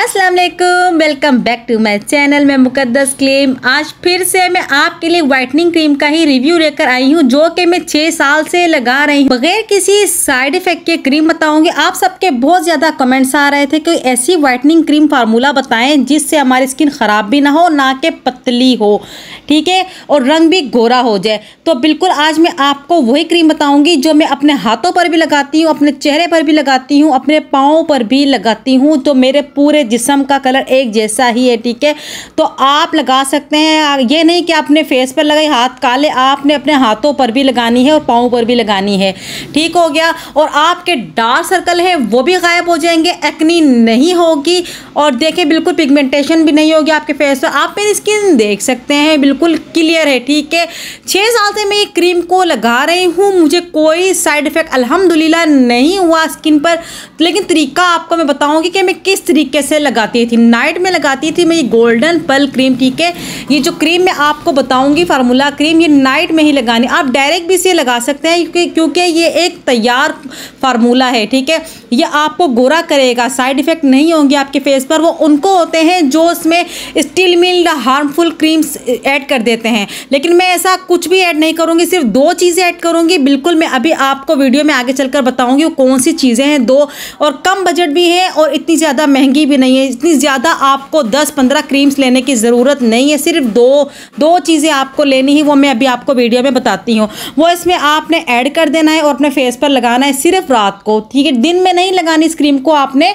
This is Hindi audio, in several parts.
Aslam welcome back to my channel मैं मुकद्दस क्लेम आज फिर से मैं आपके लिए वाइटनिंग क्रीम का ही रिव्यू लेकर आई हूँ जो कि मैं छः साल से लगा रही हूँ बगैर किसी साइड इफेक्ट के क्रीम बताऊंगी आप सबके बहुत ज़्यादा कमेंट्स आ रहे थे कि ऐसी वाइटनिंग क्रीम फार्मूला बताएं जिससे हमारी स्किन ख़राब भी ना हो ना कि पतली हो ठीक है और रंग भी गोरा हो जाए तो बिल्कुल आज मैं आपको वही क्रीम बताऊँगी जो मैं अपने हाथों पर भी लगाती हूँ अपने चेहरे पर भी लगाती हूँ अपने पाँव पर भी लगाती हूँ तो मेरे पूरे पूरे जिसम का कलर एक जैसा ही है ठीक है तो आप लगा सकते हैं ये नहीं कि आपने फेस पर लगाई हाथ काले आपने अपने हाथों पर भी लगानी है और पाँव पर भी लगानी है ठीक हो गया और आपके डार्क सर्कल है वो भी गायब हो जाएंगे एक्नी नहीं होगी और देखें बिल्कुल पिगमेंटेशन भी नहीं होगी आपके फेस पर आप मेरी स्किन देख सकते हैं बिल्कुल क्लियर है ठीक है छः साल से मैं ये क्रीम को लगा रही हूँ मुझे कोई साइड इफ़ेक्ट अलहमदिल्ला नहीं हुआ स्किन पर लेकिन तरीका आपको मैं बताऊँगी कि मैं किस तरीके से से लगाती थी नाइट में लगाती थी मैं ये गोल्डन पल क्रीम ठीक है ये जो क्रीम मैं आपको बताऊंगी फार्मूला क्रीम ये नाइट में ही लगानी आप डायरेक्ट भी इसे लगा सकते हैं क्योंकि क्योंकि ये एक तैयार फार्मूला है ठीक है ये आपको गोरा करेगा साइड इफ़ेक्ट नहीं होंगे आपके फेस पर वो उनको होते हैं जो उसमें स्टील मिल हार्मफुल क्रीम्स ऐड कर देते हैं लेकिन मैं ऐसा कुछ भी ऐड नहीं करूँगी सिर्फ दो चीज़ें ऐड करूँगी बिल्कुल मैं अभी आपको वीडियो में आगे चलकर बताऊँगी वो कौन सी चीज़ें हैं दो और कम बजट भी है और इतनी ज़्यादा महंगी भी नहीं है इतनी ज़्यादा आपको दस पंद्रह क्रीम्स लेने की ज़रूरत नहीं है सिर्फ दो दो चीज़ें आपको लेनी ही वो मैं अभी आपको वीडियो में बताती हूँ वो इसमें आपने ऐड कर देना है और अपने फेस पर लगाना है सिर्फ रात को ठीक है दिन में नहीं लगानी इस क्रीम को आपने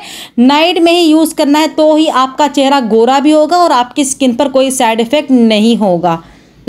नाइट में ही यूज़ करना है तो ही आपका चेहरा गोरा भी होगा और आपकी स्किन पर कोई साइड इफ़ेक्ट नहीं होगा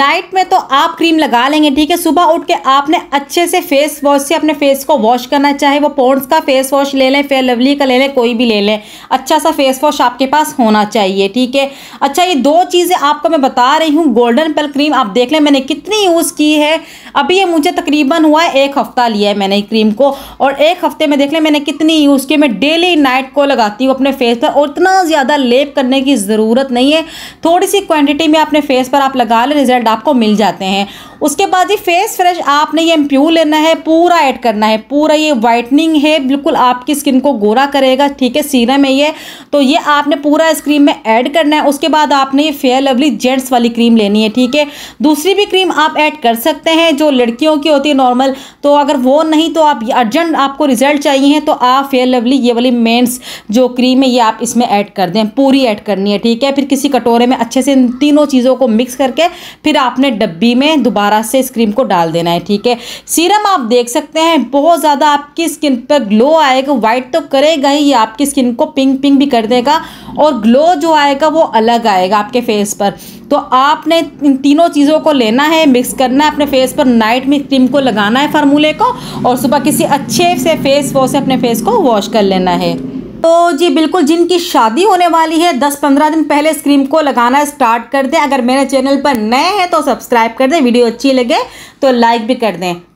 नाइट में तो आप क्रीम लगा लेंगे ठीक है सुबह उठ के आपने अच्छे से फेस वॉश से अपने फेस को वॉश करना चाहे वो पोन्स का फेस वॉश ले लें फेयर लवली का ले लें कोई भी ले लें अच्छा सा फेस वॉश आपके पास होना चाहिए ठीक है अच्छा ये दो चीज़ें आपको मैं बता रही हूँ गोल्डन पल क्रीम आप देख लें मैंने कितनी यूज़ की है अभी ये मुझे तकरीबन हुआ है एक हफ़्ता लिया है मैंने क्रीम को और एक हफ़्ते में देख लें मैंने कितनी यूज़ की मैं डेली नाइट को लगाती हूँ अपने फेस पर और इतना ज़्यादा लेप करने की ज़रूरत नहीं है थोड़ी सी क्वान्टिटी में अपने फेस पर आप लगा लें रिजल्ट कार्ड आपको मिल जाते हैं उसके बाद ये फेस फ्रेश आपने ये एम्प्यू लेना है पूरा ऐड करना है पूरा ये वाइटनिंग है बिल्कुल आपकी स्किन को गोरा करेगा ठीक है सीरम है ये तो ये आपने पूरा इस क्रीम में ऐड करना है उसके बाद आपने ये फेयर लवली जेंट्स वाली क्रीम लेनी है ठीक है दूसरी भी क्रीम आप ऐड कर सकते हैं जो लड़कियों की होती है नॉर्मल तो अगर वो नहीं तो आप अर्जेंट आपको रिजल्ट चाहिए तो आप फेयर लवली ये वाली मेन्स जो क्रीम है ये आप इसमें ऐड कर दें पूरी ऐड करनी है ठीक है फिर किसी कटोरे में अच्छे से इन तीनों चीज़ों को मिक्स करके फिर आपने डब्बी में दोबारा से इस क्रीम को डाल देना है ठीक है सीरम आप देख सकते हैं बहुत ज़्यादा आपकी स्किन पर ग्लो आएगा वाइट तो करेगा ही आपकी स्किन को पिंक पिंक भी कर देगा और ग्लो जो आएगा वो अलग आएगा आपके फेस पर तो आपने इन तीनों चीज़ों को लेना है मिक्स करना है अपने फेस पर नाइट में क्रीम को लगाना है फार्मूले को और सुबह किसी अच्छे से फेस वॉश से अपने फेस को वॉश कर लेना है तो जी बिल्कुल जिनकी शादी होने वाली है 10-15 दिन पहले इस क्रीम को लगाना स्टार्ट कर दें अगर मेरे चैनल पर नए हैं तो सब्सक्राइब कर दें वीडियो अच्छी लगे तो लाइक भी कर दें